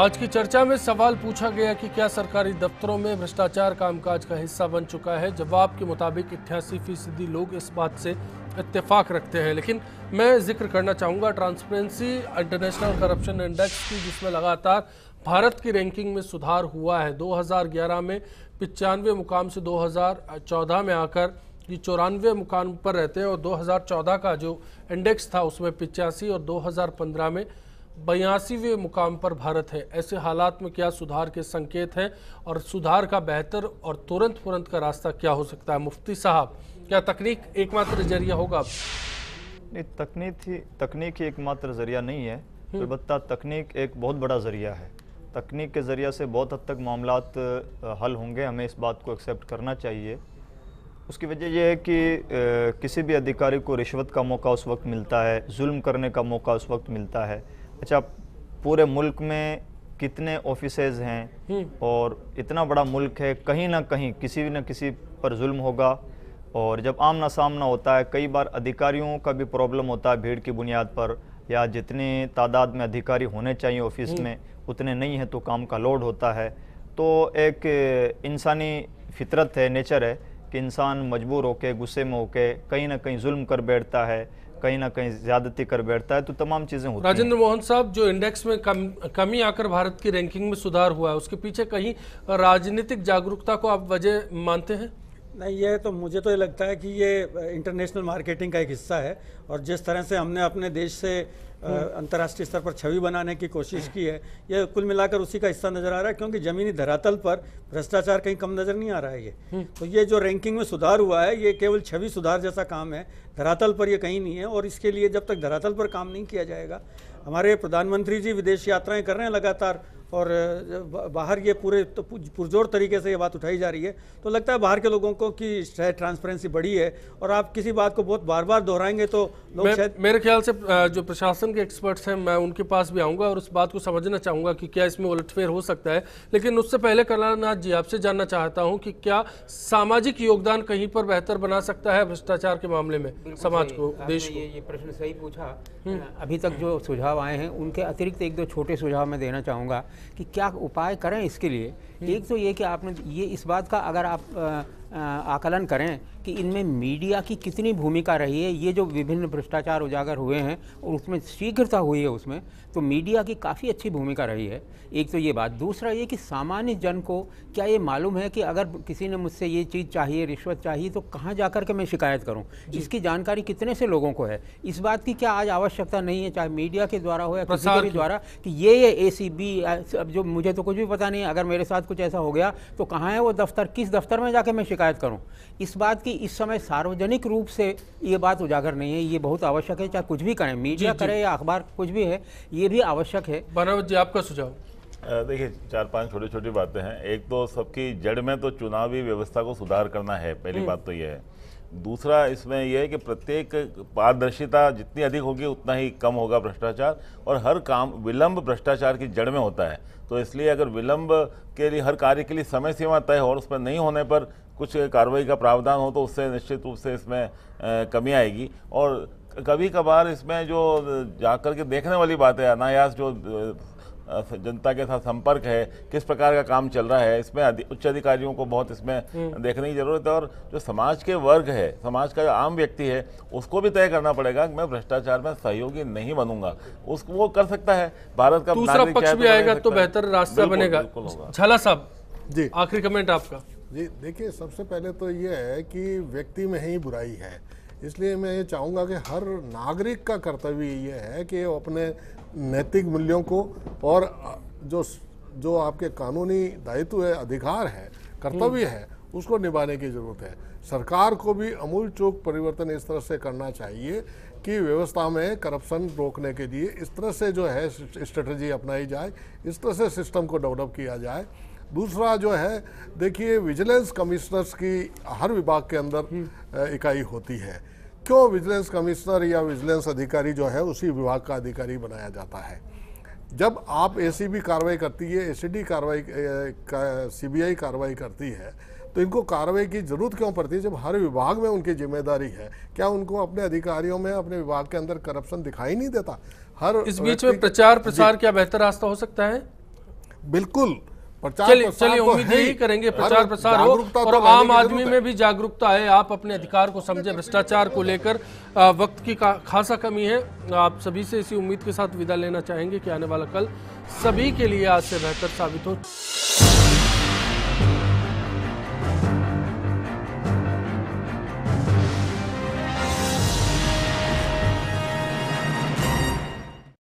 आज की चर्चा में सवाल पूछा गया कि क्या सरकारी दफ्तरों में भ्रष्टाचार कामकाज का हिस्सा बन चुका है जवाब के मुताबिक इक्यासी फीसदी लोग इस बात से इत्तेफाक रखते हैं लेकिन मैं जिक्र करना चाहूँगा ट्रांसपेरेंसी इंटरनेशनल करप्शन इंडेक्स की जिसमें लगातार भारत की रैंकिंग में सुधार हुआ है 2011 में पचानवे मुकाम से 2014 में आकर ये चौरानवे मुकाम पर रहते हैं और 2014 का जो इंडेक्स था उसमें पिचासी और 2015 में बयासीवें मुकाम पर भारत है ऐसे हालात में क्या सुधार के संकेत हैं और सुधार का बेहतर और तुरंत फुरंत का रास्ता क्या हो सकता है मुफ्ती साहब क्या तकनीक एकमात्र जरिया होगा नहीं तकनीक तकनीक ही एकमात्र जरिया नहीं है अलबत्त हम्म। तकनीक एक बहुत बड़ा जरिया है तकनीक के ज़रिए से बहुत हद तक मामला हल होंगे हमें इस बात को एक्सेप्ट करना चाहिए उसकी वजह यह है कि किसी भी अधिकारी को रिश्वत का मौका उस वक्त मिलता है जुल्म करने का मौका उस वक्त मिलता है अच्छा पूरे मुल्क में कितने ऑफिस हैं हम्म। और इतना बड़ा मुल्क है कहीं ना कहीं किसी न किसी पर जुल्म होगा और जब आमना सामना होता है कई बार अधिकारियों का भी प्रॉब्लम होता है भीड़ की बुनियाद पर या जितनी तादाद में अधिकारी होने चाहिए ऑफिस हम्म। में उतने नहीं हैं तो काम का लोड होता है तो एक इंसानी फितरत है नेचर है कि इंसान मजबूर होके गुस्से में होके कहीं ना कहीं जुल्म कर बैठता है कहीं ना कहीं ज्यादती कर बैठता है तो तमाम चीजें होती राजेंद्र मोहन साहब जो इंडेक्स में कम कमी आकर भारत की रैंकिंग में सुधार हुआ है उसके पीछे कहीं राजनीतिक जागरूकता को आप वजह मानते हैं नहीं ये तो मुझे तो ये लगता है कि ये इंटरनेशनल मार्केटिंग का एक हिस्सा है और जिस तरह से हमने अपने देश से हम्म। अंतर्राष्ट्रीय स्तर पर छवि बनाने की कोशिश हाँ। की है यह कुल मिलाकर उसी का हिस्सा नजर आ रहा है क्योंकि जमीनी धरातल पर भ्रष्टाचार कहीं कम नजर नहीं आ रहा है ये हम्म। तो ये जो रैंकिंग में सुधार हुआ है ये केवल छवि सुधार जैसा काम है धरातल पर यह कहीं नहीं है और इसके लिए जब तक धरातल पर काम नहीं किया जाएगा हमारे प्रधानमंत्री जी विदेश यात्राएं कर रहे हैं लगातार और बाहर ये पूरे तो पुरजोर तरीके से ये बात उठाई जा रही है तो लगता है बाहर के लोगों को कि शायद ट्रांसपेरेंसी बढ़ी है और आप किसी बात को बहुत बार बार दोहराएंगे तो लोग शायद मेरे ख्याल से जो प्रशासन के एक्सपर्ट्स हैं मैं उनके पास भी आऊँगा और उस बात को समझना चाहूँगा कि क्या इसमें उलटफेर हो सकता है लेकिन उससे पहले कलानाथ जी आपसे जानना चाहता हूँ कि क्या सामाजिक योगदान कहीं पर बेहतर बना सकता है भ्रष्टाचार के मामले में समाज को देश को ये प्रश्न सही पूछा हम्म। अभी तक जो सुझाव आए हैं उनके अतिरिक्त एक दो छोटे सुझाव मैं देना चाहूँगा कि क्या उपाय करें इसके लिए हम्म। एक तो ये कि आपने ये इस बात का अगर आप आकलन करें कि इनमें मीडिया की कितनी भूमिका रही है ये जो विभिन्न भ्रष्टाचार उजागर हुए हैं और उसमें शीघ्रता हुई है उसमें तो मीडिया की काफ़ी अच्छी भूमिका रही है एक तो ये बात दूसरा ये कि सामान्य जन को क्या ये मालूम है कि अगर किसी ने मुझसे ये चीज़ चाहिए रिश्वत चाहिए तो कहाँ जा कर के मैं शिकायत करूँ इसकी जानकारी कितने से लोगों को है इस बात की क्या आज आवश्यकता नहीं है चाहे मीडिया के द्वारा हो या किसी के द्वारा कि ये ये ए सी बी अब जो मुझे तो कुछ भी पता नहीं है अगर मेरे साथ कुछ ऐसा हो गया तो कहाँ है वो दफ्तर किस दफ्तर में जाकर मैं शिकायत करूं इस बात की इस समय सार्वजनिक रूप से ये बात उजागर नहीं है ये बहुत आवश्यक है चाहे कुछ भी करें मीडिया करे या अखबार कुछ भी है ये भी आवश्यक है बनावत जी आपका सुझाव देखिए चार पांच छोटी छोटी बातें हैं एक तो सबकी जड़ में तो चुनावी व्यवस्था को सुधार करना है पहली हम्म। बात तो यह है दूसरा इसमें यह है कि प्रत्येक पारदर्शिता जितनी अधिक होगी उतना ही कम होगा भ्रष्टाचार और हर काम विलंब भ्रष्टाचार की जड़ में होता है तो इसलिए अगर विलंब के लिए हर कार्य के लिए समय सीमा तय हो और उसमें नहीं होने पर कुछ कार्रवाई का प्रावधान हो तो उससे निश्चित रूप से इसमें कमी आएगी और कभी कभार इसमें जो जाकर के देखने वाली बात है अनायास जो जनता के साथ संपर्क है किस प्रकार का काम चल रहा है इसमें उच्च अधिकारियों को बहुत इसमें हम्म। देखने की ज़रूरत है और जो समाज के वर्ग है समाज का जो आम व्यक्ति है उसको भी तय करना पड़ेगा कि मैं भ्रष्टाचार में सहयोगी नहीं बनूंगा उसको वो कर सकता है भारत का दूसरा पक्ष तो भी आएगा तो बेहतर रास्ता बनेगा झाला साहब जी आखिरी कमेंट आपका जी देखिए सबसे पहले तो ये है कि व्यक्ति में ही बुराई है इसलिए मैं ये चाहूँगा कि हर नागरिक का कर्तव्य ये है कि वो अपने नैतिक मूल्यों को और जो जो आपके कानूनी दायित्व है अधिकार है कर्तव्य हम्म। है उसको निभाने की ज़रूरत है सरकार को भी अमूल चूक परिवर्तन इस तरह से करना चाहिए कि व्यवस्था में करप्शन रोकने के लिए इस तरह से जो है स्ट्रेटजी अपनाई जाए इस तरह से सिस्टम को डेवलप किया जाए दूसरा जो है देखिए विजिलेंस कमिश्नर्स की हर विभाग के अंदर हम्म। इकाई होती है क्यों विजिलेंस कमिश्नर या विजिलेंस अधिकारी जो है उसी विभाग का अधिकारी बनाया जाता है जब आप एसीबी कार्रवाई करती है एसीडी कार्रवाई का, सीबीआई कार्रवाई करती है तो इनको कार्रवाई की जरूरत क्यों पड़ती है जब हर विभाग में उनकी जिम्मेदारी है क्या उनको अपने अधिकारियों में अपने विभाग के अंदर करप्शन दिखाई नहीं देता हर इस बीच में प्रचार प्रसार क्या बेहतर रास्ता हो सकता है बिल्कुल चलिए चलिए तो उम्मीद यही करेंगे प्रचार प्रसार हो और तो आम आदमी में भी जागरूकता है आप अपने अधिकार को समझे भ्रष्टाचार को लेकर वक्त की खासा कमी है आप सभी से इसी उम्मीद के साथ विदा लेना चाहेंगे कि आने वाला कल सभी के लिए आज से बेहतर साबित हो